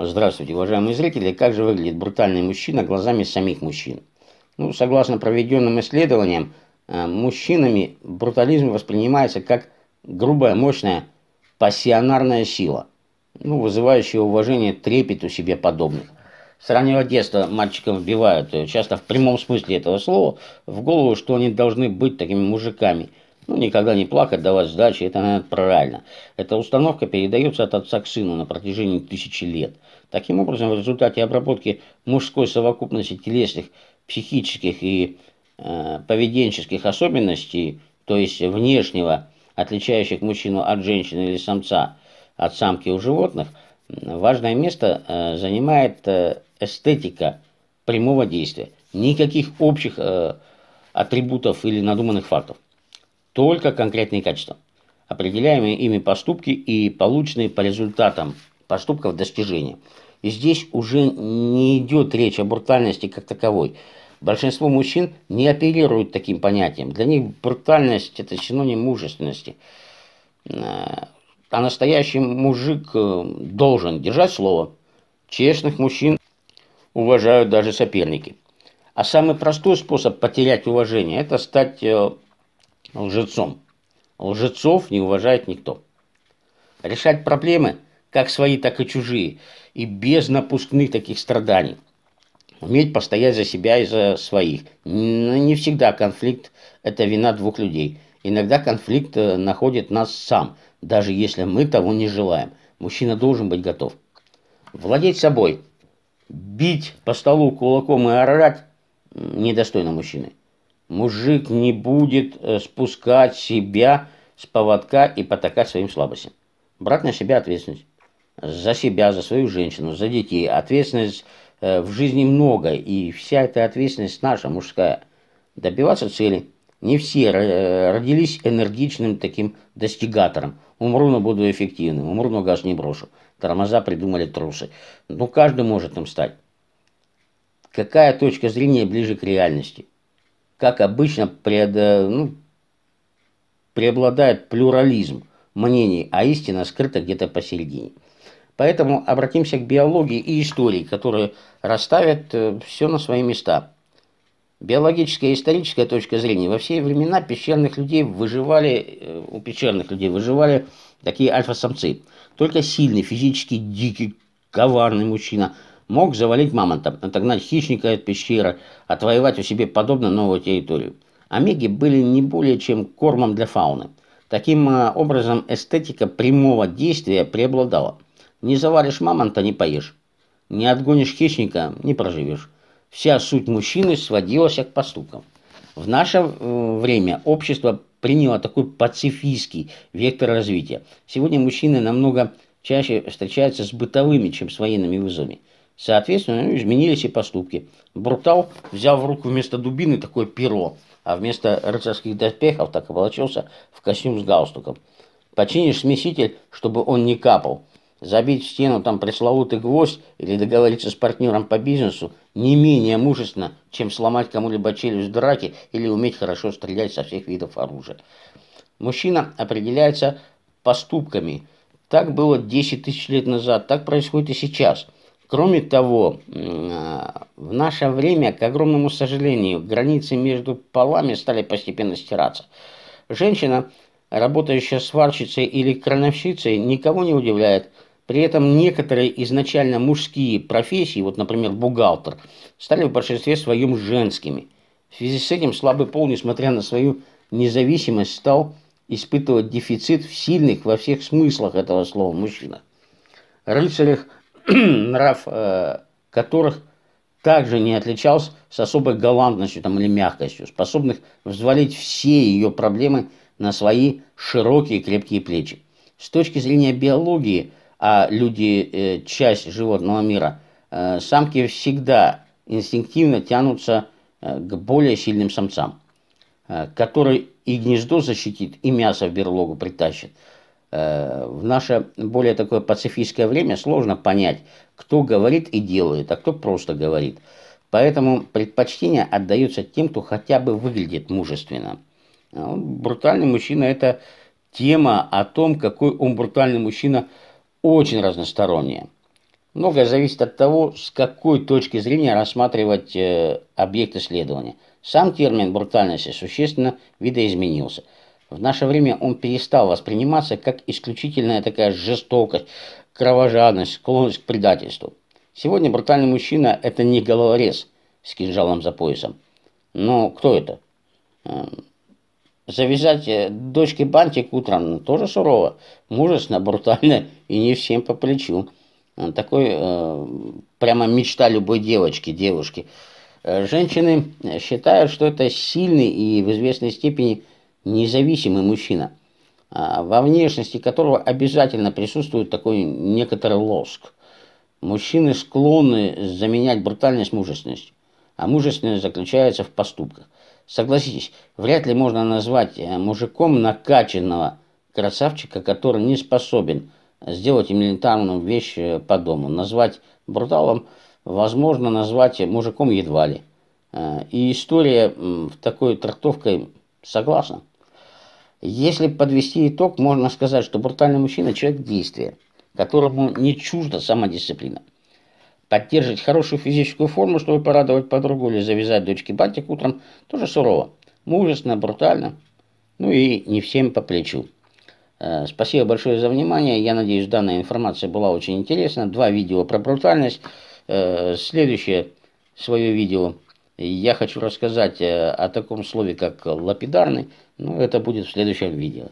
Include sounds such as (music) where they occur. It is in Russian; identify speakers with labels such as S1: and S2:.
S1: Здравствуйте, уважаемые зрители. Как же выглядит брутальный мужчина глазами самих мужчин? Ну, согласно проведенным исследованиям, э, мужчинами брутализм воспринимается как грубая, мощная, пассионарная сила, ну, вызывающая уважение трепет у себе подобных. С раннего детства мальчикам вбивают, э, часто в прямом смысле этого слова, в голову, что они должны быть такими мужиками – ну, никогда не плакать, давать сдачи, это, наверное, правильно. Эта установка передается от отца к сыну на протяжении тысячи лет. Таким образом, в результате обработки мужской совокупности телесных, психических и э, поведенческих особенностей, то есть внешнего, отличающих мужчину от женщины или самца, от самки у животных, важное место э, занимает э, эстетика прямого действия. Никаких общих э, атрибутов или надуманных фактов только конкретные качества, определяемые ими поступки и полученные по результатам поступков достижения. И здесь уже не идет речь о брутальности как таковой. Большинство мужчин не оперируют таким понятием. Для них брутальность – это синоним мужественности. Э, а настоящий мужик э, должен держать слово. Честных мужчин уважают даже соперники. А самый простой способ потерять уважение – это стать э, лжецом. Лжецов не уважает никто. Решать проблемы, как свои, так и чужие, и без напускных таких страданий. Уметь постоять за себя и за своих. Но не всегда конфликт – это вина двух людей. Иногда конфликт э, находит нас сам, даже если мы того не желаем. Мужчина должен быть готов. Владеть собой, бить по столу кулаком и орать – недостойно мужчины. Мужик не будет э, спускать себя с поводка и потакать своим слабостям. Брать на себя ответственность. За себя, за свою женщину, за детей. Ответственность э, в жизни много, и вся эта ответственность наша, мужская. Добиваться цели. Не все э, родились энергичным таким достигатором. Умру, но буду эффективным. Умру, но газ не брошу. Тормоза придумали трусы. Ну, каждый может им стать. Какая точка зрения ближе к реальности? как обычно, пред, э, ну, преобладает плюрализм мнений, а истина скрыта где-то посередине. Поэтому обратимся к биологии и истории, которые расставят э, все на свои места. Биологическая и историческая точка зрения. Во все времена пещерных людей выживали, э, у пещерных людей выживали такие альфа-самцы. Только сильный, физически дикий, коварный мужчина – мог завалить мамонта, отогнать хищника от пещеры, отвоевать у себе подобно новую территорию. Омеги были не более чем кормом для фауны. Таким э, образом, эстетика прямого действия преобладала. Не завалишь мамонта – не поешь. Не отгонишь хищника – не проживешь. Вся суть мужчины сводилась к поступкам. В наше э, время общество приняло такой пацифистский вектор развития. Сегодня мужчины намного чаще встречаются с бытовыми, чем с военными вызовами. Соответственно, ну, изменились и поступки. Брутал взял в руку вместо дубины такое перо, а вместо рыцарских доспехов так облачился в костюм с галстуком. Починишь смеситель, чтобы он не капал. Забить в стену там пресловутый гвоздь или договориться с партнером по бизнесу не менее мужественно, чем сломать кому-либо челюсть в драке или уметь хорошо стрелять со всех видов оружия. Мужчина определяется поступками. Так было 10 тысяч лет назад, так происходит и сейчас – Кроме того, а, в наше время, к огромному сожалению, границы между полами стали постепенно стираться. Женщина, работающая сварщицей или крановщицей, никого не удивляет. При этом некоторые изначально мужские профессии, вот, например, бухгалтер, стали в большинстве своем женскими. В связи с этим слабый пол, несмотря на свою независимость, стал испытывать дефицит в сильных во всех смыслах этого слова мужчина. Рыцарях – (clears throat) нрав э, которых также не отличался с особой галантностью там, или мягкостью, способных взвалить все ее проблемы на свои широкие крепкие плечи. С точки зрения биологии, а люди э, часть животного мира, э, самки всегда инстинктивно тянутся э, к более сильным самцам, э, который и гнездо защитит, и мясо в берлогу притащит – Э, в наше более такое пацифистское время сложно понять, кто говорит и делает, а кто просто говорит. Поэтому предпочтение отдается тем, кто хотя бы выглядит мужественно. А брутальный мужчина – это тема о том, какой он брутальный мужчина, очень разносторонняя. Многое зависит от того, с какой точки зрения рассматривать э, объект исследования. Сам термин брутальности существенно видоизменился – в наше время он перестал восприниматься как исключительная такая жестокость, кровожадность, склонность к предательству. Сегодня брутальный мужчина – это не головорез с кинжалом за поясом. Но кто это? Эм, завязать э, дочке бантик утром ну, тоже сурово, мужественно, брутально и не всем по плечу. Э, такой э, прямо мечта любой девочки, девушки. Э, женщины считают, что это сильный и в известной степени – независимый мужчина, а, во внешности которого обязательно присутствует такой некоторый лоск. Мужчины склонны заменять брутальность мужественностью, а мужественность заключается в поступках. Согласитесь, вряд ли можно назвать э, мужиком накачанного красавчика, который не способен сделать элементарную вещь э, по дому. Назвать бруталом возможно, назвать мужиком едва ли. Э, и история в такой трактовкой согласна. Если подвести итог, можно сказать, что брутальный мужчина – человек действия, которому не чужда самодисциплина. Поддерживать хорошую физическую форму, чтобы порадовать подругу или завязать дочке бантик утром, тоже сурово. Мужественно, брутально, ну и не всем по плечу. Э, спасибо большое за внимание. Я надеюсь, данная информация была очень интересна. Два видео про брутальность. Э, следующее свое видео – я хочу рассказать э, о таком слове, как лапидарный, но ну, это будет в следующем видео.